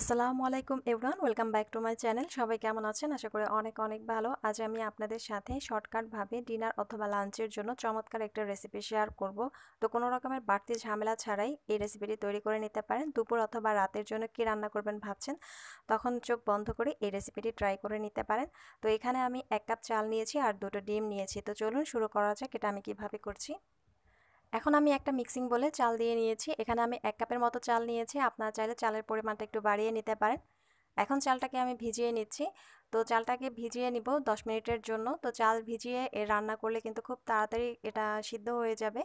আসসালামু আলাইকুম everyone welcome back to my channel সবাই কেমন আছেন আশা করি অনেক অনেক ভালো আজ আমি আপনাদের সাথে শর্টকাটভাবে ডিনার অথবা লাঞ্চের জন্য চমৎকার একটা রেসিপি শেয়ার করব তো কোনো রকমের বাড়তি ঝামেলা ছাড়াই এই রেসিপিটি তৈরি করে নিতে পারেন দুপুর অথবা রাতের জন্য কি রান্না করবেন ভাবছেন তখন চোখ বন্ধ করে এই রেসিপিটি ট্রাই করে নিতে পারেন তো এখানে আমি এক কাপ চাল নিয়েছি আর দুটো ডিম নিয়েছি তো চলুন শুরু করা যাক এটা আমি কিভাবে করছি এখন আমি একটা মিক্সিং বলে চাল দিয়ে নিয়েছি এখানে আমি এক কাপের মতো চাল নিয়েছি আপনারা চাইলে চালের পরিমাণটা একটু বাড়িয়ে নিতে পারেন এখন চালটাকে আমি ভিজিয়ে নিচ্ছি তো চালটাকে ভিজিয়ে নিব দশ মিনিটের জন্য তো চাল ভিজিয়ে রান্না করলে কিন্তু খুব তাড়াতাড়ি এটা সিদ্ধ হয়ে যাবে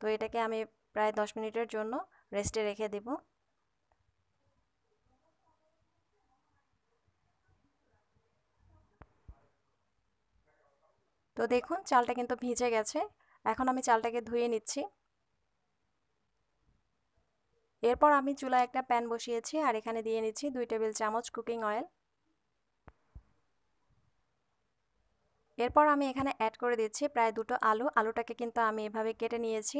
তো এটাকে আমি প্রায় দশ মিনিটের জন্য রেস্টে রেখে দেব তো দেখুন চালটা কিন্তু ভিজে গেছে এখন আমি চালটাকে ধুয়ে নিচ্ছি এরপর আমি চুলায় একটা প্যান বসিয়েছি আর এখানে দিয়ে নিচ্ছি দুই টেবিল চামচ কুকিং অয়েল এরপর আমি এখানে অ্যাড করে দিচ্ছি প্রায় দুটো আলু আলুটাকে কিন্তু আমি এভাবে কেটে নিয়েছি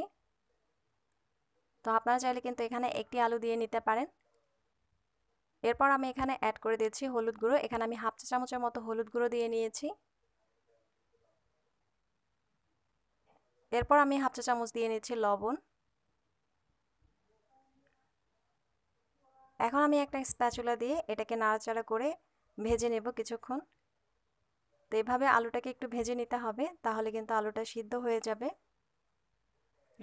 তো আপনারা চাইলে কিন্তু এখানে একটি আলু দিয়ে নিতে পারেন এরপর আমি এখানে অ্যাড করে দিচ্ছি হলুদ গুঁড়ো এখানে আমি হাফ চা চামচের মতো হলুদ গুঁড়ো দিয়ে নিয়েছি এরপর আমি হাফ চা চামচ দিয়ে নিচ্ছি লবণ এখন আমি একটা স্প্যাচুলা দিয়ে এটাকে নাড়াচাড়া করে ভেজে নেব কিছুক্ষণ তো এভাবে আলুটাকে একটু ভেজে নিতে হবে তাহলে কিন্তু আলুটা সিদ্ধ হয়ে যাবে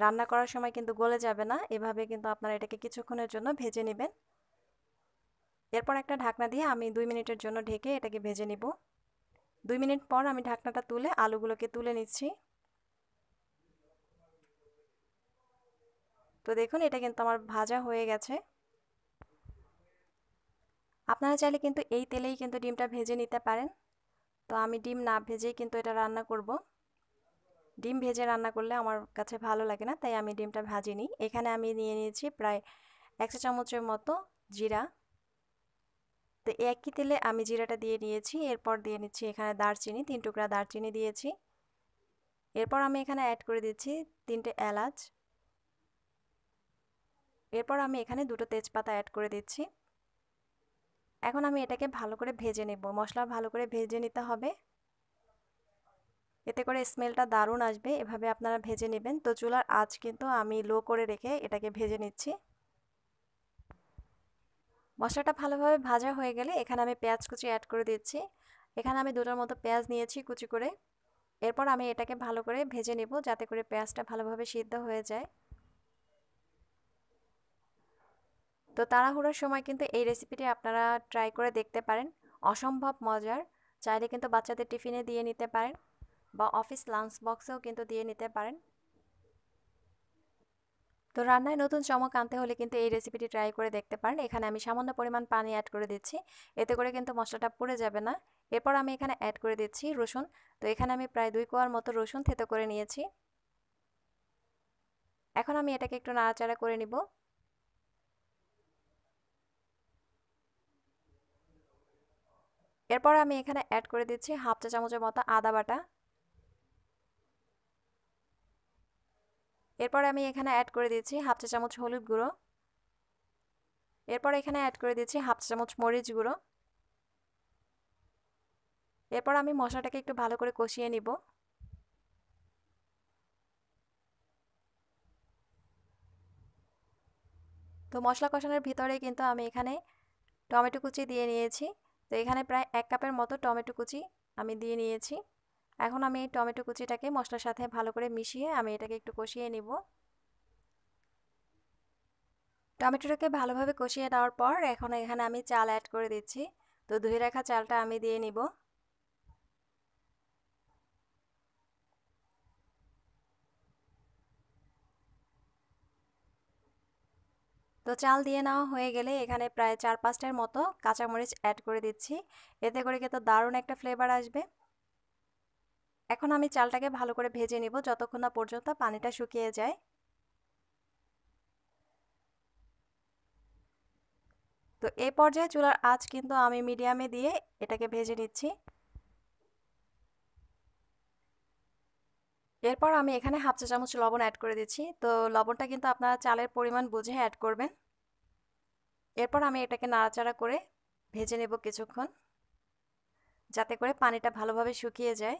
রান্না করার সময় কিন্তু গলে যাবে না এভাবে কিন্তু আপনারা এটাকে কিছুক্ষণের জন্য ভেজে নেবেন এরপর একটা ঢাকনা দিয়ে আমি দুই মিনিটের জন্য ঢেকে এটাকে ভেজে নিব দুই মিনিট পর আমি ঢাকনাটা তুলে আলুগুলোকে তুলে নিচ্ছি তো দেখুন এটা কিন্তু আমার ভাজা হয়ে গেছে আপনারা চাইলে কিন্তু এই তেলেই কিন্তু ডিমটা ভেজে নিতে পারেন তো আমি ডিম না ভেজেই কিন্তু এটা রান্না করব ডিম ভেজে রান্না করলে আমার কাছে ভালো লাগে না তাই আমি ডিমটা ভাজিনি এখানে আমি নিয়ে নিয়েছি প্রায় একশো চামচের মতো জিরা তো একই তেলে আমি জিরাটা দিয়ে নিয়েছি এরপর দিয়ে নিচ্ছি এখানে দারচিনি তিন টুকরা দারচিনি দিয়েছি এরপর আমি এখানে অ্যাড করে দিচ্ছি তিনটে এলাচ এরপর আমি এখানে দুটো তেজপাতা অ্যাড করে দিচ্ছি এখন আমি এটাকে ভালো করে ভেজে নেব মশলা ভালো করে ভেজে নিতে হবে এতে করে স্মেলটা দারুণ আসবে এভাবে আপনারা ভেজে নেবেন তো চুলার আঁচ কিন্তু আমি লো করে রেখে এটাকে ভেজে নিচ্ছি মশলাটা ভালোভাবে ভাজা হয়ে গেলে এখানে আমি পেঁয়াজ কুচি অ্যাড করে দিচ্ছি এখানে আমি দুটোর মতো পেঁয়াজ নিয়েছি কুচি করে এরপর আমি এটাকে ভালো করে ভেজে নেব যাতে করে পেঁয়াজটা ভালোভাবে সিদ্ধ হয়ে যায় তো তাড়াহুড়োর সময় কিন্তু এই রেসিপিটি আপনারা ট্রাই করে দেখতে পারেন অসম্ভব মজার চাইলে কিন্তু বাচ্চাদের টিফিনে দিয়ে নিতে পারেন বা অফিস লাঞ্চ বক্সেও কিন্তু দিয়ে নিতে পারেন তো রান্নায় নতুন চমক আনতে হলে কিন্তু এই রেসিপিটি ট্রাই করে দেখতে পারেন এখানে আমি সামান্য পরিমাণ পানি অ্যাড করে দিচ্ছি এতে করে কিন্তু মশলাটা পুড়ে যাবে না এরপর আমি এখানে অ্যাড করে দিচ্ছি রসুন তো এখানে আমি প্রায় দুই কোয়ার মতো রসুন থেতো করে নিয়েছি এখন আমি এটাকে একটু নাড়াচাড়া করে নিব এরপর আমি এখানে অ্যাড করে দিচ্ছি হাফ চা চামচের মতো আদা বাটা এরপর আমি এখানে অ্যাড করে দিচ্ছি হাফ চা চামচ হলুদ গুঁড়ো এরপর এখানে অ্যাড করে দিচ্ছি হাফ চা চামচ মরিচ গুঁড়ো এরপর আমি মশলাটাকে একটু ভালো করে কষিয়ে নিব তো মশলা কষানোর ভিতরে কিন্তু আমি এখানে টমেটো কুচি দিয়ে নিয়েছি তো এখানে প্রায় এক কাপের মতো টমেটো কুচি আমি দিয়ে নিয়েছি এখন আমি এই টমেটো কুচিটাকে মশলার সাথে ভালো করে মিশিয়ে আমি এটাকে একটু কষিয়ে নিব টমেটোটাকে ভালোভাবে কষিয়ে নেওয়ার পর এখন এখানে আমি চাল অ্যাড করে দিচ্ছি তো ধুয়ে রাখা চালটা আমি দিয়ে নিব তো চাল দিয়ে নেওয়া হয়ে গেলে এখানে প্রায় চার পাঁচটার মতো কাঁচামরিচ অ্যাড করে দিচ্ছি এতে করে কিন্তু দারুণ একটা ফ্লেভার আসবে এখন আমি চালটাকে ভালো করে ভেজে নিব যতক্ষণ না পর্যন্ত পানিটা শুকিয়ে যায় তো এ পর্যায়ে চুলার আঁচ কিন্তু আমি মিডিয়ামে দিয়ে এটাকে ভেজে নিচ্ছি এরপর আমি এখানে হাফ চা চামচ লবণ অ্যাড করে দিচ্ছি তো লবণটা কিন্তু আপনারা চালের পরিমাণ বুঝে অ্যাড করবেন এরপর আমি এটাকে নাড়াচাড়া করে ভেজে নেব কিছুক্ষণ যাতে করে পানিটা ভালোভাবে শুকিয়ে যায়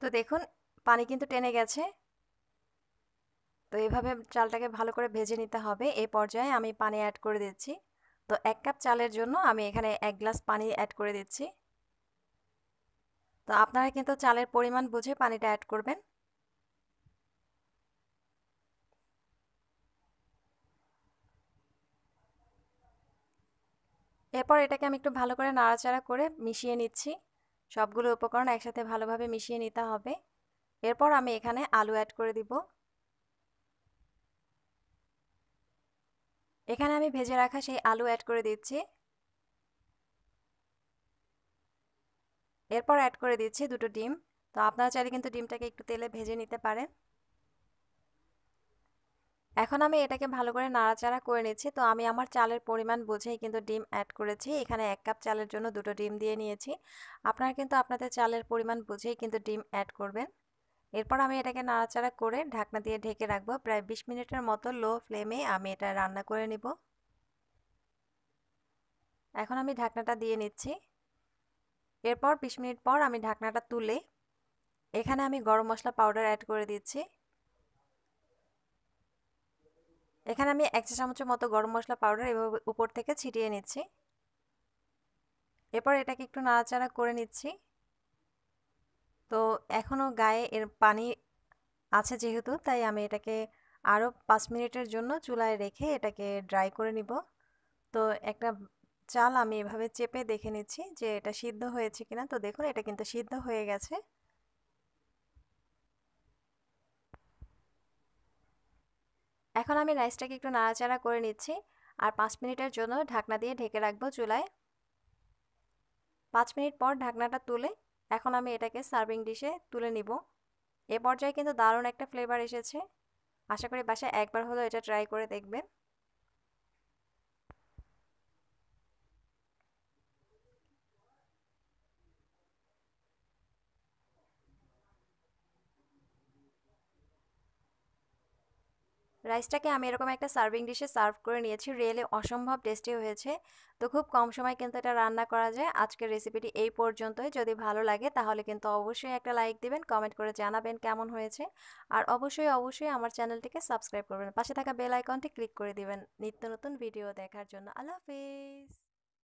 তো দেখুন পানি কিন্তু টেনে গেছে তো এইভাবে চালটাকে ভালো করে ভেজে নিতে হবে এই পর্যায়ে আমি পানি অ্যাড করে দিচ্ছি তো এক কাপ চালের জন্য আমি এখানে এক গ্লাস পানি অ্যাড করে দিচ্ছি তো আপনারা কিন্তু চালের পরিমাণ বুঝে পানিটা অ্যাড করবেন এরপর এটাকে আমি একটু ভালো করে নাড়াচাড়া করে মিশিয়ে নিচ্ছি সবগুলো উপকরণ একসাথে ভালোভাবে মিশিয়ে নিতে হবে এরপর আমি এখানে আলু অ্যাড করে দিব এখানে আমি ভেজে রাখা সেই আলু অ্যাড করে দিচ্ছি এরপর অ্যাড করে দিচ্ছি দুটো ডিম তো আপনারা চাইলে কিন্তু ডিমটাকে একটু তেলে ভেজে নিতে পারেন এখন আমি এটাকে ভালো করে নাড়াচাড়া করে নিচ্ছি তো আমি আমার চালের পরিমাণ বুঝেই কিন্তু ডিম অ্যাড করেছি এখানে এক কাপ চালের জন্য দুটো ডিম দিয়ে নিয়েছি আপনারা কিন্তু আপনাদের চালের পরিমাণ বুঝেই কিন্তু ডিম অ্যাড করবেন এরপর আমি এটাকে নাড়াচাড়া করে ঢাকনা দিয়ে ঢেকে রাখবো প্রায় বিশ মিনিটের মতো লো ফ্লেমে আমি এটা রান্না করে নিব এখন আমি ঢাকনাটা দিয়ে নিচ্ছি এরপর বিশ মিনিট পর আমি ঢাকনাটা তুলে এখানে আমি গরম মশলা পাউডার অ্যাড করে দিচ্ছি এখানে আমি এক চা চামচের মতো গরম মশলা পাউডার এভাবে উপর থেকে ছিটিয়ে নিচ্ছি এরপর এটাকে একটু নাড়াচাড়া করে নিচ্ছি তো এখনও গায়ে এর পানি আছে যেহেতু তাই আমি এটাকে আরও পাঁচ মিনিটের জন্য চুলায় রেখে এটাকে ড্রাই করে নিব তো একটা চাল আমি এভাবে চেপে দেখে নিচ্ছি যে এটা সিদ্ধ হয়েছে কিনা তো দেখুন এটা কিন্তু সিদ্ধ হয়ে গেছে এখন আমি রাইসটাকে একটু নাড়াচাড়া করে নিচ্ছি আর পাঁচ মিনিটের জন্য ঢাকনা দিয়ে ঢেকে রাখবো চুলায় পাঁচ মিনিট পর ঢাকনাটা তুলে এখন আমি এটাকে সার্ভিং ডিশে তুলে নিব এ পর্যায়ে কিন্তু দারুণ একটা ফ্লেভার এসেছে আশা করি বাসায় একবার হলেও এটা ট্রাই করে দেখবেন রাইসটাকে আমি এরকম একটা সার্ভিং ডিশে সার্ভ করে নিয়েছি রিয়েলি অসম্ভব টেস্টি হয়েছে তো খুব কম সময় কিন্তু এটা রান্না করা যায় আজকের রেসিপিটি এই পর্যন্তই যদি ভালো লাগে তাহলে কিন্তু অবশ্যই একটা লাইক দিবেন কমেন্ট করে জানাবেন কেমন হয়েছে আর অবশ্যই অবশ্যই আমার চ্যানেলটিকে সাবস্ক্রাইব করবেন পাশে থাকা বেল আইকনটি ক্লিক করে দিবেন নিত্য নতুন ভিডিও দেখার জন্য আল্লাহ হাফিজ